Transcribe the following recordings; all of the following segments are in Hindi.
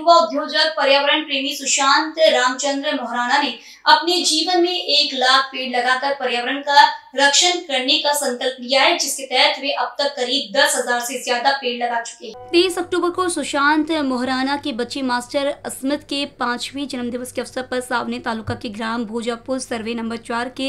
युवा उद्योजक पर्यावरण प्रेमी सुशांत रामचंद्र मोहराना ने अपने जीवन में एक लाख पेड़ लगाकर पर्यावरण का रक्षण करने का संकल्प लिया है जिसके तहत वे अब तक करीब दस हजार ऐसी ज्यादा पेड़ लगा चुके हैं तेईस अक्टूबर को सुशांत मोहराना के बच्चे मास्टर अस्मित के पांचवी जन्मदिवस के अवसर पर सावने तालुका के ग्राम भोजापुर सर्वे नंबर चार के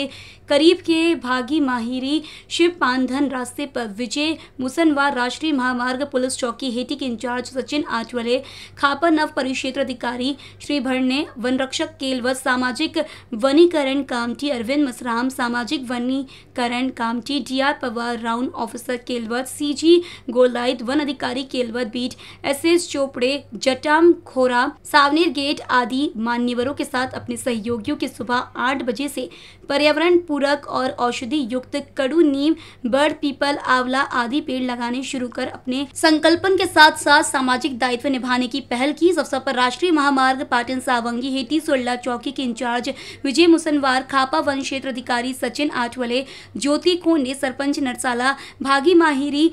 करीब के भागी माहिरी शिव पानधन रास्ते पर विजय मुसनवार राष्ट्रीय महामार्ग पुलिस चौकी हेटी के इंचार्ज सचिन आचवले खापर नव परिक्षेत्र अधिकारी श्री भर ने वन रक्षक केल व सामाजिक वनीकरण कामटी अरविंद मसराम सामाजिक वनीकरण Kamptee D R Pawar round officer Kelwad C G Golait वन अधिकारी Kelwad beat S S Chopde Jatamkhora Saoner gate आदि मान्यवरों के साथ अपने सहयोगियों के सुबह आठ बजे से पर्यावरण पूरक और औषधि युक्त कड़ू नीम बर्ड पीपल आंवला आदि पेड़ लगाने शुरू कर अपने संकल्पन के साथ साथ सामाजिक दायित्व निभाने की पहल की इस अवसर पर राष्ट्रीय महामार्ग पाटन सावंगी हेटी सोल्ला चौकी के इंचार्ज विजय मुसनवार खापा वन क्षेत्र अधिकारी सचिन आठवले ज्योति खोने सरपंच नरसाला भागी माहिरी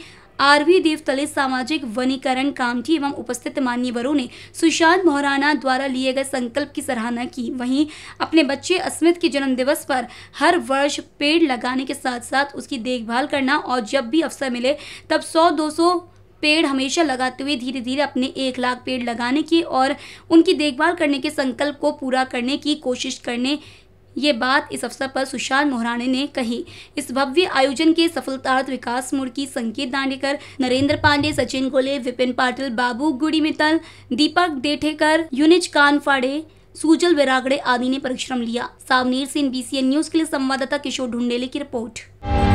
आरवी देवतले सामाजिक वनीकरण कामठी एवं उपस्थित मान्यवरों ने सुशांत मोहराना द्वारा लिए गए संकल्प की सराहना की वहीं अपने बच्चे अस्मित के जन्म दिवस पर हर वर्ष पेड़ लगाने के साथ साथ उसकी देखभाल करना और जब भी अवसर मिले तब 100 200 पेड़ हमेशा लगाते हुए धीरे धीरे अपने एक लाख पेड़ लगाने की और उनकी देखभाल करने के संकल्प को पूरा करने की कोशिश करने ये बात इस अवसर पर सुशांत मोहराने ने कही इस भव्य आयोजन के सफलतार्थ विकास मुर्की संकेत दांडेकर नरेंद्र पांडे सचिन गोले विपिन पाटिल बाबू गुड़ी मित्तल दीपक देठेकर यूनिज कान फाड़े सूजल विरागड़े आदि ने परिश्रम लिया सावनीर सिंह बीसीएन न्यूज के लिए संवाददाता किशोर ढूंढेले की रिपोर्ट